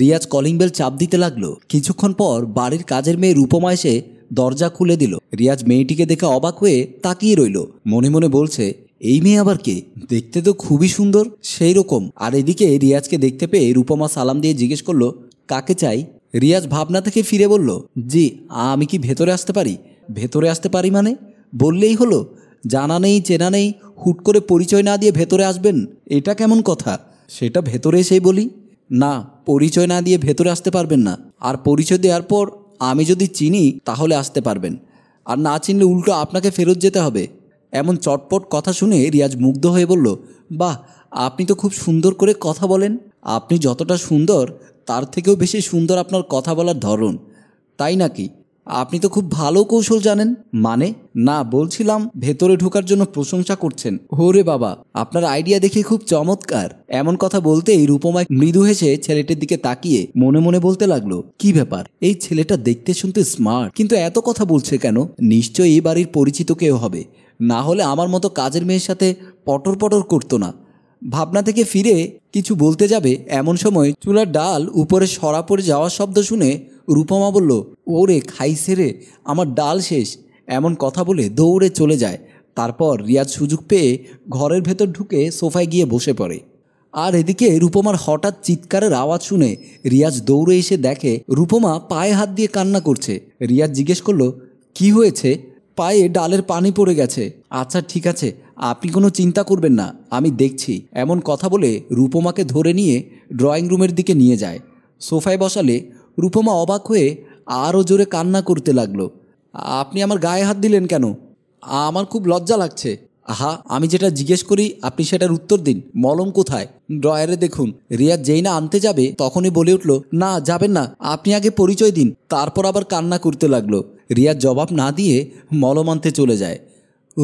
Riaz calling bell চাপ দিতে লাগলো কিছুক্ষণ পর বাড়ির কাজের মেয়ে রূপমা এসে দরজা খুলে দিল রিয়াজ মেয়েটিকে দেখে অবাক হয়ে তাকিয়ে রইল মনে মনে বলছে এই মেয়ে আবার কে দেখতে তো খুবই সুন্দর সেই রকম আর এদিকে রিয়াজকে দেখতে পেয়ে রূপমা সালাম দিয়ে জিজ্ঞেস করলো কাকে চাই রিয়াজ ভাবনা থেকে ফিরে বলল জি আমি কি ভেতরে আসতে পারি ভেতরে আসতে পারি মানে বললেই হলো জানা নেই চেনা নেই হুট করে পরিচয় না দিয়ে ভেতরে আসবেন এটা কেমন কথা সেটা ভেতরে এসেই বলি না পরিচয় না দিয়ে ভেতরে আসতে পারবেন না আর পরিচয় দেওয়ার পর আমি যদি চিনি তাহলে আসতে পারবেন আর না চিনলে উল্টো আপনাকে ফেরত যেতে হবে এমন চটপট কথা শুনে রিয়াজ মুগ্ধ হয়ে বলল বাহ আপনি তো খুব সুন্দর করে কথা বলেন আপনি যতটা সুন্দর তার থেকেও বেশি সুন্দর আপনার কথা বলার ধরন তাই নাকি আপনি তো খুব ভালো কৌশল জানেন মানে না বলছিলাম ভেতরে ঢোকার জন্য প্রশংসা করছেন রে বাবা আপনার আইডিয়া দেখে খুব চমৎকার এমন কথা বলতেই রূপমায় মৃদু হেসে ছেলেটির দিকে তাকিয়ে মনে মনে বলতে লাগলো কি ব্যাপার এই ছেলেটা দেখতে শুনতে স্মার্ট কিন্তু এত কথা বলছে কেন নিশ্চয়ই এই বাড়ির পরিচিত কেউ হবে না হলে আমার মতো কাজের মেয়ের সাথে পটর পটর করতো না ভাবনা থেকে ফিরে কিছু বলতে যাবে এমন সময় চুলার ডাল উপরে সরা পড়ে যাওয়ার শব্দ শুনে রূপমা বলল ওরে খাইছে রে আমার ডাল শেষ এমন কথা বলে দৌড়ে চলে যায় তারপর রিয়াজ সুযোগ পেয়ে ঘরের ভেতর ঢুকে সোফায় গিয়ে বসে পড়ে আর এদিকে রূপমার হঠাৎ চিৎকারের আওয়াজ শুনে রিয়াজ দৌড়ে এসে দেখে রূপমা পায়ে হাত দিয়ে কান্না করছে রিয়াজ জিজ্ঞেস করলো কি হয়েছে পায়ে ডালের পানি পড়ে গেছে আচ্ছা ঠিক আছে আপনি কোনো চিন্তা করবেন না আমি দেখছি এমন কথা বলে রূপমাকে ধরে নিয়ে ড্রয়িং রুমের দিকে নিয়ে যায় সোফায় বসালে রূপমা অবাক হয়ে আরও জোরে কান্না করতে লাগলো আপনি আমার গায়ে হাত দিলেন কেন আমার খুব লজ্জা লাগছে আহা আমি যেটা জিজ্ঞেস করি আপনি সেটার উত্তর দিন মলম কোথায় ড্রয়ারে দেখুন রিয়া যেই না আনতে যাবে তখনই বলে উঠল না যাবেন না আপনি আগে পরিচয় দিন তারপর আবার কান্না করতে লাগলো রিয়া জবাব না দিয়ে মলম আনতে চলে যায়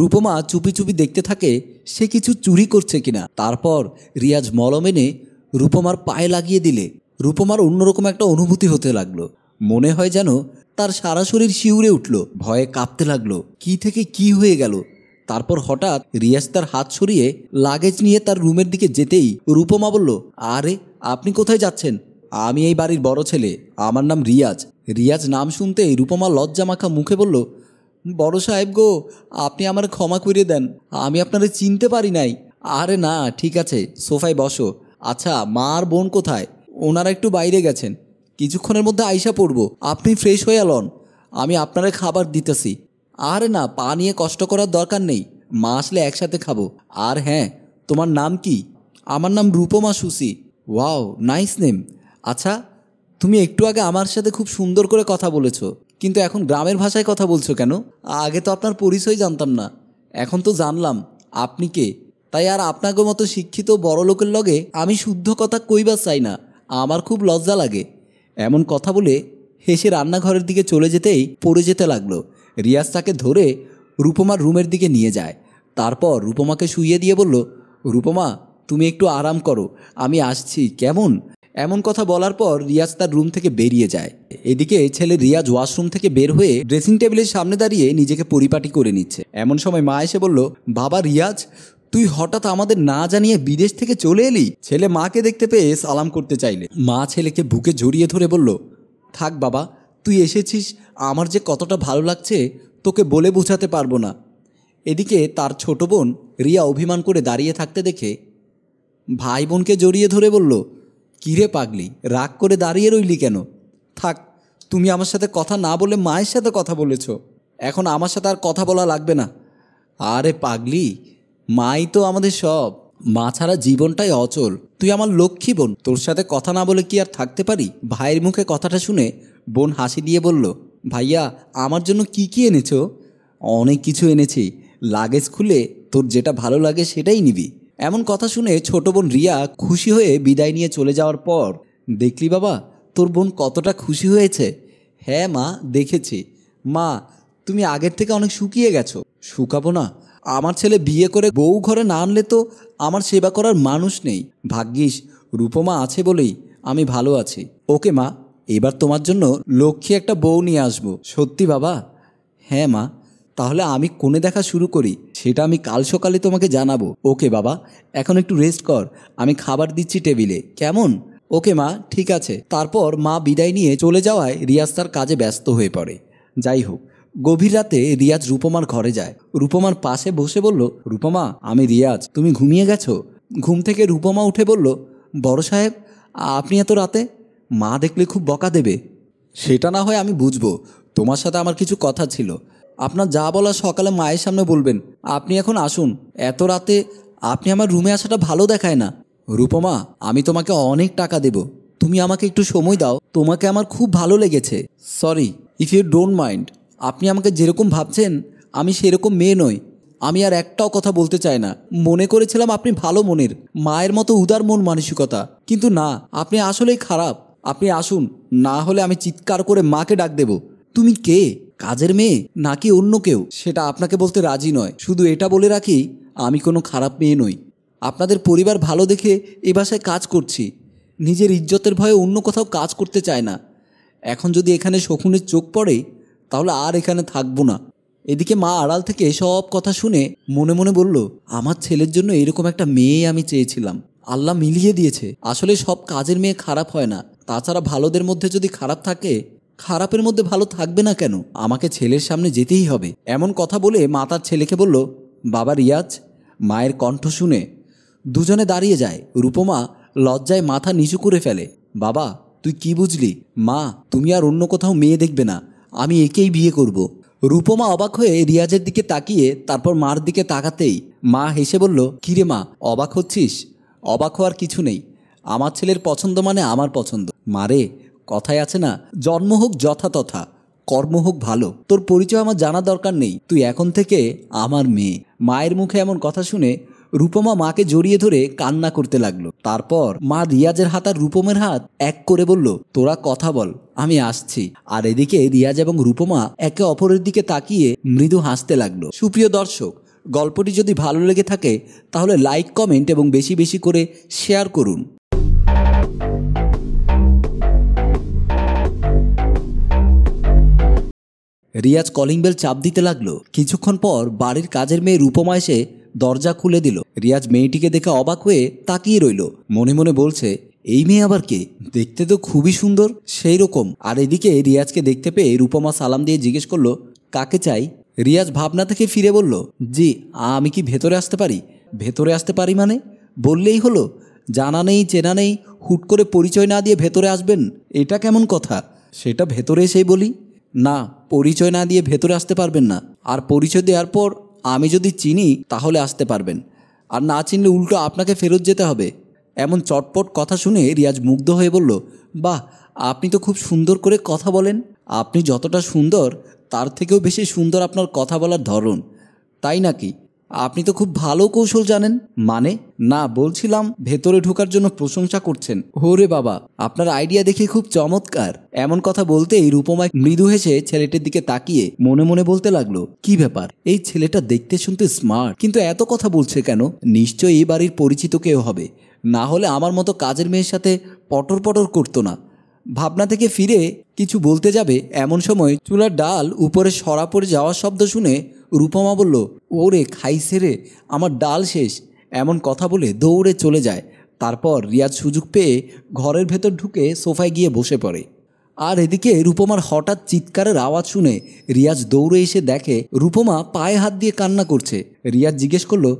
রূপমা চুপি চুপি দেখতে থাকে সে কিছু চুরি করছে কিনা তারপর রিয়াজ মলম এনে রূপমার পায়ে লাগিয়ে দিলে রূপমার অন্যরকম একটা অনুভূতি হতে লাগলো মনে হয় যেন তার সারা শরীর শিউরে উঠল ভয়ে কাঁপতে লাগলো কি থেকে কি হয়ে গেল তারপর হঠাৎ রিয়াজ তার হাত সরিয়ে লাগেজ নিয়ে তার রুমের দিকে যেতেই রূপমা বলল আরে আপনি কোথায় যাচ্ছেন আমি এই বাড়ির বড় ছেলে আমার নাম রিয়াজ রিয়াজ নাম শুনতেই রূপমা মাখা মুখে বলল বড় সাহেব গো আপনি আমার ক্ষমা করিয়ে দেন আমি আপনারে চিনতে পারি নাই আরে না ঠিক আছে সোফায় বসো আচ্ছা মা আর বোন কোথায় ওনারা একটু বাইরে গেছেন কিছুক্ষণের মধ্যে আইসা পড়ব আপনি ফ্রেশ হয়ে এলন আমি আপনারে খাবার দিতেছি আরে না পা নিয়ে কষ্ট করার দরকার নেই মা আসলে একসাথে খাবো আর হ্যাঁ তোমার নাম কি আমার নাম Rupama Susi wow nice name আচ্ছা তুমি একটু আগে আমার সাথে খুব সুন্দর করে কথা বলেছো কিন্তু এখন গ্রামের ভাষায় কথা বলছো কেন আগে তো আপনার পরিচয় জানতাম না এখন তো জানলাম আপনি কে তাই আর আপনাকে মতো শিক্ষিত বড় লোকের লগে আমি শুদ্ধ কথা কইবার চাই না আমার খুব লজ্জা লাগে এমন কথা বলে হেসে রান্নাঘরের দিকে চলে যেতেই পড়ে যেতে লাগলো রিয়াজ তাকে ধরে রূপমার রুমের দিকে নিয়ে যায় তারপর রূপমাকে শুইয়ে দিয়ে বলল রূপমা তুমি একটু আরাম করো আমি আসছি কেমন এমন কথা বলার পর রিয়াজ তার রুম থেকে বেরিয়ে যায় এদিকে ছেলে রিয়াজ ওয়াশরুম থেকে বের হয়ে ড্রেসিং টেবিলের সামনে দাঁড়িয়ে নিজেকে পরিপাটি করে নিচ্ছে এমন সময় মা এসে বলল বাবা রিয়াজ তুই হঠাৎ আমাদের না জানিয়ে বিদেশ থেকে চলে এলি ছেলে মাকে দেখতে পেয়ে সালাম করতে চাইলে মা ছেলেকে বুকে জড়িয়ে ধরে বলল থাক বাবা তুই এসেছিস আমার যে কতটা ভালো লাগছে তোকে বলে বোঝাতে পারবো না এদিকে তার ছোট বোন রিয়া অভিমান করে দাঁড়িয়ে থাকতে দেখে ভাই বোনকে জড়িয়ে ধরে বলল কিরে পাগলি রাগ করে দাঁড়িয়ে রইলি কেন থাক তুমি আমার সাথে কথা না বলে মায়ের সাথে কথা বলেছ এখন আমার সাথে আর কথা বলা লাগবে না আরে পাগলি মাই তো আমাদের সব মা ছাড়া জীবনটাই অচল তুই আমার লক্ষ্মী বোন তোর সাথে কথা না বলে কি আর থাকতে পারি ভাইয়ের মুখে কথাটা শুনে বোন হাসি দিয়ে বলল ভাইয়া আমার জন্য কি কি এনেছো অনেক কিছু এনেছি লাগেজ খুলে তোর যেটা ভালো লাগে সেটাই নিবি এমন কথা শুনে ছোট বোন রিয়া খুশি হয়ে বিদায় নিয়ে চলে যাওয়ার পর দেখলি বাবা তোর বোন কতটা খুশি হয়েছে হ্যাঁ মা দেখেছি মা তুমি আগের থেকে অনেক শুকিয়ে গেছো শুকাবো না আমার ছেলে বিয়ে করে বউ ঘরে না আনলে তো আমার সেবা করার মানুষ নেই ভাগ্যিস রূপমা আছে বলেই আমি ভালো আছি ওকে মা এবার তোমার জন্য লক্ষ্মী একটা বউ নিয়ে আসবো সত্যি বাবা হ্যাঁ মা তাহলে আমি কোণে দেখা শুরু করি সেটা আমি কাল সকালে তোমাকে জানাবো ওকে বাবা এখন একটু রেস্ট কর আমি খাবার দিচ্ছি টেবিলে কেমন ওকে মা ঠিক আছে তারপর মা বিদায় নিয়ে চলে যাওয়ায় রিয়াজ তার কাজে ব্যস্ত হয়ে পড়ে যাই হোক গভীর রাতে রিয়াজ রূপমার ঘরে যায় রূপমার পাশে বসে বলল রূপমা আমি রিয়াজ তুমি ঘুমিয়ে গেছো ঘুম থেকে রূপমা উঠে বলল বড় সাহেব আপনি এত রাতে মা দেখলে খুব বকা দেবে সেটা না হয় আমি বুঝবো তোমার সাথে আমার কিছু কথা ছিল আপনার যা বলা সকালে মায়ের সামনে বলবেন আপনি এখন আসুন এত রাতে আপনি আমার রুমে আসাটা ভালো দেখায় না রূপমা আমি তোমাকে অনেক টাকা দেব তুমি আমাকে একটু সময় দাও তোমাকে আমার খুব ভালো লেগেছে sorry if you don't mind আপনি আমাকে যেরকম ভাবছেন আমি সেরকম মেয়ে নই আমি আর একটাও কথা বলতে চাই না মনে করেছিলাম আপনি ভালো মনের মায়ের মতো উদার মন মানসিকতা কিন্তু না আপনি আসলেই খারাপ আপনি আসুন না হলে আমি চিৎকার করে মাকে ডাক দেবো তুমি কে কাজের মেয়ে নাকি অন্য কেউ সেটা আপনাকে বলতে রাজি নয় শুধু এটা বলে রাখি আমি কোনো খারাপ মেয়ে নই আপনাদের পরিবার ভালো দেখে এ বাসায় কাজ করছি নিজের ইজ্জতের ভয়ে অন্য কোথাও কাজ করতে চায় না এখন যদি এখানে শকুনের চোখ পড়ে তাহলে আর এখানে থাকবো না এদিকে মা আড়াল থেকে সব কথা শুনে মনে মনে বলল আমার ছেলের জন্য এরকম একটা মেয়ে আমি চেয়েছিলাম আল্লাহ মিলিয়ে দিয়েছে আসলে সব কাজের মেয়ে খারাপ হয় না তাছাড়া ভালোদের মধ্যে যদি খারাপ থাকে খারাপের মধ্যে ভালো থাকবে না কেন আমাকে ছেলের সামনে যেতেই হবে এমন কথা বলে মা তার ছেলেকে বলল বাবা রিয়াজ মায়ের কণ্ঠ শুনে দুজনে দাঁড়িয়ে যায় রূপমা লজ্জায় মাথা নিচু করে ফেলে বাবা তুই কি বুঝলি মা তুমি আর অন্য কোথাও মেয়ে দেখবে না আমি একেই বিয়ে করব। রূপমা অবাক হয়ে রিয়াজের দিকে তাকিয়ে তারপর মার দিকে তাকাতেই মা হেসে বলল কিরে মা অবাক হচ্ছিস অবাক হওয়ার কিছু নেই আমার ছেলের পছন্দ মানে আমার পছন্দ মারে কথায় আছে না জন্ম হোক যথাতথা কর্ম হোক ভালো তোর পরিচয় আমার জানা দরকার নেই তুই এখন থেকে আমার মেয়ে মায়ের মুখে এমন কথা শুনে রূপমা মাকে জড়িয়ে ধরে কান্না করতে লাগলো তারপর মা রিয়াজের হাত আর রূপমের হাত এক করে বলল তোরা কথা বল আমি আসছি আর এদিকে রিয়াজ এবং রূপমা একে অপরের দিকে তাকিয়ে মৃদু হাসতে লাগলো সুপ্রিয় দর্শক গল্পটি যদি ভালো লেগে থাকে তাহলে লাইক কমেন্ট এবং বেশি বেশি করে শেয়ার করুন রিয়াজ কলিং বেল চাপ দিতে লাগলো কিছুক্ষণ পর বাড়ির কাজের মেয়ে রূপমা এসে দরজা খুলে দিল রিয়াজ মেয়েটিকে দেখে অবাক হয়ে তাকিয়ে রইল মনে মনে বলছে এই মেয়ে আবার কে দেখতে তো খুবই সুন্দর সেই রকম আর এদিকে রিয়াজকে দেখতে পেয়ে রূপমা সালাম দিয়ে জিজ্ঞেস করলো কাকে চাই রিয়াজ ভাবনা থেকে ফিরে বলল জি আমি কি ভেতরে আসতে পারি ভেতরে আসতে পারি মানে বললেই হলো জানা নেই চেনা নেই হুট করে পরিচয় না দিয়ে ভেতরে আসবেন এটা কেমন কথা সেটা ভেতরে এসেই বলি না পরিচয় না দিয়ে ভেতরে আসতে পারবেন না আর পরিচয় দেওয়ার পর আমি যদি চিনি তাহলে আসতে পারবেন আর না চিনলে উল্টো আপনাকে ফেরত যেতে হবে এমন চটপট কথা শুনে রিয়াজ মুগ্ধ হয়ে বলল বাহ আপনি তো খুব সুন্দর করে কথা বলেন আপনি যতটা সুন্দর তার থেকেও বেশি সুন্দর আপনার কথা বলার ধরন তাই নাকি আপনি তো খুব ভালো কৌশল জানেন মানে না বলছিলাম ভেতরে ঢোকার জন্য প্রশংসা করছেন ওরে বাবা আপনার আইডিয়া দেখে খুব চমৎকার এমন কথা বলতেই রূপমায় মৃদু হেসে ছেলেটির দিকে তাকিয়ে মনে মনে বলতে লাগলো কি ব্যাপার এই ছেলেটা দেখতে শুনতে স্মার্ট কিন্তু এত কথা বলছে কেন নিশ্চয়ই এই বাড়ির পরিচিত কেউ হবে না হলে আমার মতো কাজের মেয়ের সাথে পটর পটর করতো না ভাবনা থেকে ফিরে কিছু বলতে যাবে এমন সময় চুলার ডাল উপরে সরা পড়ে যাওয়ার শব্দ শুনে রূপমা বলল ওরে খাইছে রে আমার ডাল শেষ এমন কথা বলে দৌড়ে চলে যায় তারপর রিয়াজ সুযোগ পেয়ে ঘরের ভেতর ঢুকে সোফায় গিয়ে বসে পড়ে আর এদিকে রূপমার হঠাৎ চিৎকারের আওয়াজ শুনে রিয়াজ দৌড়ে এসে দেখে রূপমা পায়ে হাত দিয়ে কান্না করছে রিয়াজ জিজ্ঞেস করলো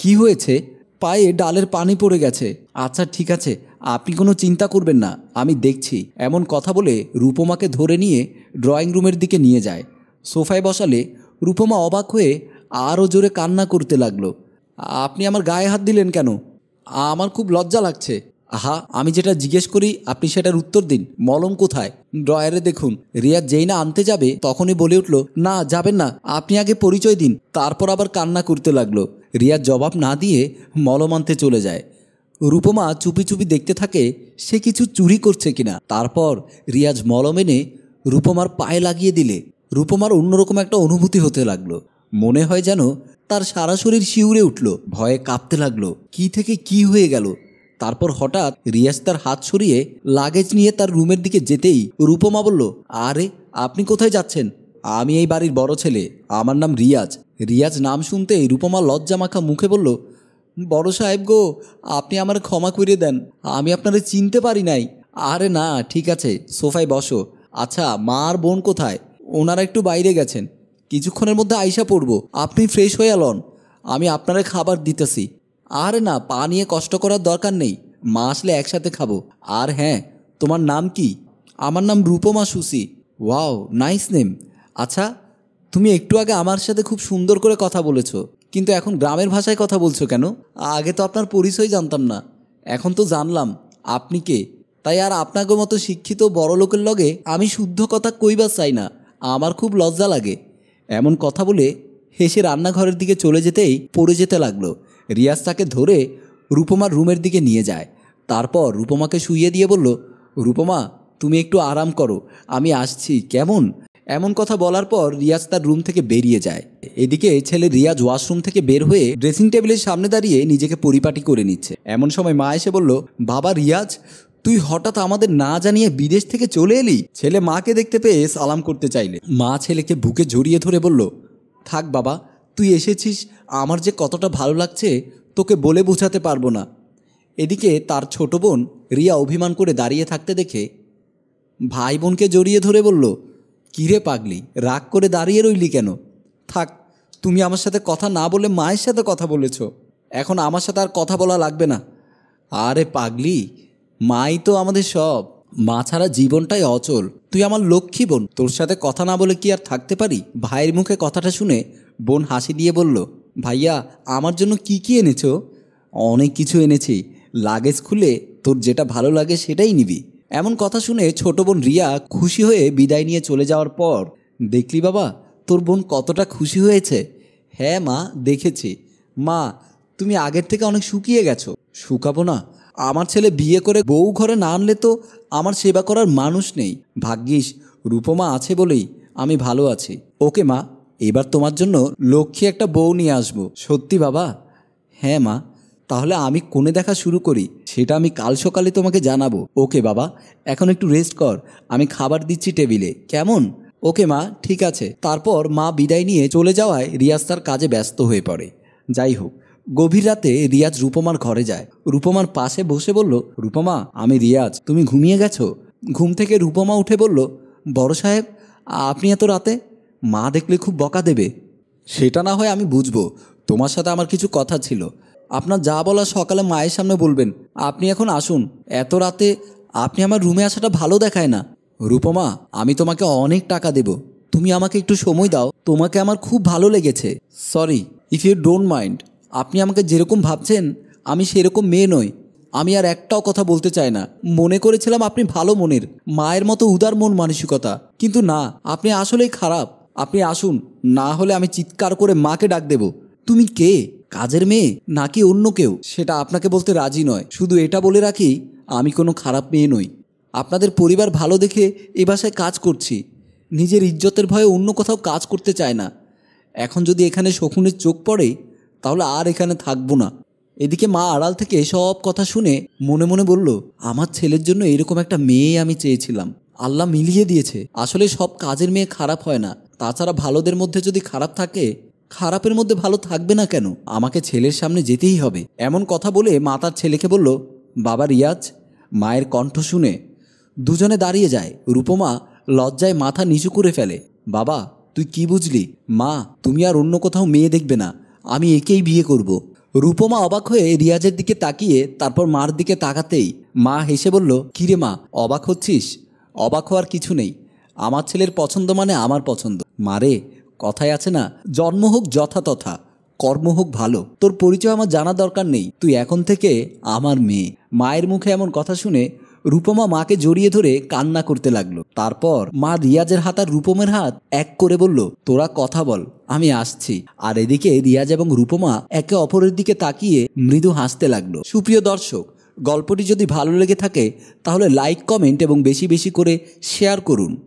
কি হয়েছে পায়ে ডালের পানি পড়ে গেছে আচ্ছা ঠিক আছে আপনি কোনো চিন্তা করবেন না আমি দেখছি এমন কথা বলে রূপমাকে ধরে নিয়ে ড্রয়িং রুমের দিকে নিয়ে যায় সোফায় বসালে রূপমা অবাক হয়ে আরও জোরে কান্না করতে লাগলো আপনি আমার গায়ে হাত দিলেন কেন আমার খুব লজ্জা লাগছে আহা আমি যেটা জিজ্ঞেস করি আপনি সেটার উত্তর দিন মলম কোথায় ড্রয়ারে দেখুন রিয়া যেই না আনতে যাবে তখনই বলে উঠল না যাবেন না আপনি আগে পরিচয় দিন তারপর আবার কান্না করতে লাগলো রিয়ার জবাব না দিয়ে মলম আনতে চলে যায় রূপমা চুপি চুপি দেখতে থাকে সে কিছু চুরি করছে কিনা তারপর রিয়াজ মলম এনে রূপমার পায়ে লাগিয়ে দিলে রূপমার অন্যরকম একটা অনুভূতি হতে লাগলো মনে হয় যেন তার সারা শরীর শিউরে উঠল ভয়ে কাঁপতে লাগলো কি থেকে কি হয়ে গেল তারপর হঠাৎ রিয়াজ তার হাত সরিয়ে লাগেজ নিয়ে তার রুমের দিকে যেতেই রূপমা বলল আরে আপনি কোথায় যাচ্ছেন আমি এই বাড়ির বড় ছেলে আমার নাম রিয়াজ রিয়াজ নাম শুনতে রূপমা লজ্জা মাখা মুখে বলল বড় সাহেব গো আপনি আমার ক্ষমা করিয়ে দেন আমি আপনারে চিনতে পারি নাই আরে না ঠিক আছে সোফায় বসো আচ্ছা মা আর বোন কোথায় ওনারা একটু বাইরে গেছেন কিছুক্ষণের মধ্যে আইসা পড়ব আপনি ফ্রেশ হয়ে লন আমি আপনারা খাবার দিতেছি আর না পা নিয়ে কষ্ট করার দরকার নেই মা আসলে একসাথে খাবো আর হ্যাঁ তোমার নাম কি আমার নাম Rupama Susi wow nice name আচ্ছা তুমি একটু আগে আমার সাথে খুব সুন্দর করে কথা বলেছ কিন্তু এখন গ্রামের ভাষায় কথা বলছো কেন আগে তো আপনার পরিচয় জানতাম না এখন তো জানলাম আপনি কে তাই আর আপনাকে মতো শিক্ষিত বড় লোকের লগে আমি শুদ্ধ কথা কইবার চাই না আমার খুব লজ্জা লাগে এমন কথা বলে হেসে রান্নাঘরের দিকে চলে যেতেই পড়ে যেতে লাগলো রিয়াজ তাকে ধরে রূপমার রুমের দিকে নিয়ে যায় তারপর রূপমাকে শুইয়ে দিয়ে বলল রূপমা তুমি একটু আরাম করো আমি আসছি কেমন এমন কথা বলার পর রিয়াজ তার রুম থেকে বেরিয়ে যায় এদিকে ছেলে রিয়াজ ওয়াশরুম থেকে বের হয়ে ড্রেসিং টেবিলের সামনে দাঁড়িয়ে নিজেকে পরিপাটি করে নিচ্ছে এমন সময় মা এসে বলল বাবা রিয়াজ তুই হঠাৎ আমাদের না জানিয়ে বিদেশ থেকে চলে এলি ছেলে মাকে দেখতে পেয়ে সালাম করতে চাইলে মা ছেলেকে বুকে জড়িয়ে ধরে বলল থাক বাবা তুই এসেছিস আমার যে কতটা ভালো লাগছে তোকে বলে বোঝাতে পারবো না এদিকে তার ছোট বোন রিয়া অভিমান করে দাঁড়িয়ে থাকতে দেখে ভাই বোনকে জড়িয়ে ধরে বলল কিরে পাগলি রাগ করে দাঁড়িয়ে রইলি কেন থাক তুমি আমার সাথে কথা না বলে মায়ের সাথে কথা বলেছ এখন আমার সাথে আর কথা বলা লাগবে না আরে পাগলি মাই তো আমাদের সব মা ছাড়া জীবনটাই অচল তুই আমার লক্ষ্মী বোন তোর সাথে কথা না বলে কি আর থাকতে পারি ভাইয়ের মুখে কথাটা শুনে বোন হাসি দিয়ে বলল ভাইয়া আমার জন্য কি কি এনেছো অনেক কিছু এনেছি লাগেজ খুলে তোর যেটা ভালো লাগে সেটাই নিবি এমন কথা শুনে ছোট বোন রিয়া খুশি হয়ে বিদায় নিয়ে চলে যাওয়ার পর দেখলি বাবা তোর বোন কতটা খুশি হয়েছে হ্যাঁ মা দেখেছি মা তুমি আগের থেকে অনেক শুকিয়ে গেছো শুকাবো না আমার ছেলে বিয়ে করে বউ ঘরে না আনলে তো আমার সেবা করার মানুষ নেই ভাগ্যিস রূপমা আছে বলেই আমি ভালো আছি ওকে মা এবার তোমার জন্য লক্ষ্মী একটা বউ নিয়ে আসবো সত্যি বাবা হ্যাঁ মা তাহলে আমি কোণে দেখা শুরু করি সেটা আমি কাল সকালে তোমাকে জানাবো ওকে বাবা এখন একটু রেস্ট কর আমি খাবার দিচ্ছি টেবিলে কেমন ওকে মা ঠিক আছে তারপর মা বিদায় নিয়ে চলে যাওয়ায় রিয়াস্তার কাজে ব্যস্ত হয়ে পড়ে যাই হোক গভীর রাতে রিয়াজ রূপমার ঘরে যায় রূপমার পাশে বসে বলল রূপমা আমি রিয়াজ তুমি ঘুমিয়ে গেছো ঘুম থেকে রূপমা উঠে বলল বড় সাহেব আপনি এত রাতে মা দেখলে খুব বকা দেবে সেটা না হয় আমি বুঝবো তোমার সাথে আমার কিছু কথা ছিল আপনার যা বলা সকালে মায়ের সামনে বলবেন আপনি এখন আসুন এত রাতে আপনি আমার রুমে আসাটা ভালো দেখায় না রূপমা আমি তোমাকে অনেক টাকা দেব তুমি আমাকে একটু সময় দাও তোমাকে আমার খুব ভালো লেগেছে sorry if you don't mind আপনি আমাকে যেরকম ভাবছেন আমি সেরকম মেয়ে নই আমি আর একটাও কথা বলতে চাই না মনে করেছিলাম আপনি ভালো মনের মায়ের মতো উদার মন মানসিকতা কিন্তু না আপনি আসলেই খারাপ আপনি আসুন না হলে আমি চিৎকার করে মাকে ডাক দেব তুমি কে কাজের মেয়ে নাকি অন্য কেউ সেটা আপনাকে বলতে রাজি নয় শুধু এটা বলে রাখি আমি কোনো খারাপ মেয়ে নই আপনাদের পরিবার ভালো দেখে এ বাসায় কাজ করছি নিজের ইজ্জতের ভয়ে অন্য কোথাও কাজ করতে চায় না এখন যদি এখানে শকুনের চোখ পড়ে তাহলে আর এখানে থাকবো না এদিকে মা আড়াল থেকে সব কথা শুনে মনে মনে বলল আমার ছেলের জন্য এরকম একটা মেয়ে আমি চেয়েছিলাম আল্লাহ মিলিয়ে দিয়েছে আসলে সব কাজের মেয়ে খারাপ হয় না তাছাড়া ভালোদের মধ্যে যদি খারাপ থাকে খারাপের মধ্যে ভালো থাকবে না কেন আমাকে ছেলের সামনে যেতেই হবে এমন কথা বলে মা তার ছেলেকে বলল বাবা রিয়াজ মায়ের কণ্ঠ শুনে দুজনে দাঁড়িয়ে যায় রূপমা লজ্জায় মাথা নিচু করে ফেলে বাবা তুই কি বুঝলি মা তুমি আর অন্য কোথাও মেয়ে দেখবে না আমি একেই বিয়ে করব। রূপমা অবাক হয়ে রিয়াজের দিকে তাকিয়ে তারপর মার দিকে তাকাতেই মা হেসে বলল কিরে মা অবাক হচ্ছিস অবাক হওয়ার কিছু নেই আমার ছেলের পছন্দ মানে আমার পছন্দ মারে কথায় আছে না জন্ম হোক যথাতথা কর্ম হোক ভালো তোর পরিচয় আমার জানা দরকার নেই তুই এখন থেকে আমার মেয়ে মায়ের মুখে এমন কথা শুনে রূপমা মাকে জড়িয়ে ধরে কান্না করতে লাগলো তারপর মা রিয়াজের হাত আর রূপমের হাত এক করে বলল তোরা কথা বল আমি আসছি আর এদিকে রিয়াজ এবং রূপমা একে অপরের দিকে তাকিয়ে মৃদু হাসতে লাগলো সুপ্রিয় দর্শক গল্পটি যদি ভালো লেগে থাকে তাহলে লাইক কমেন্ট এবং বেশি বেশি করে শেয়ার করুন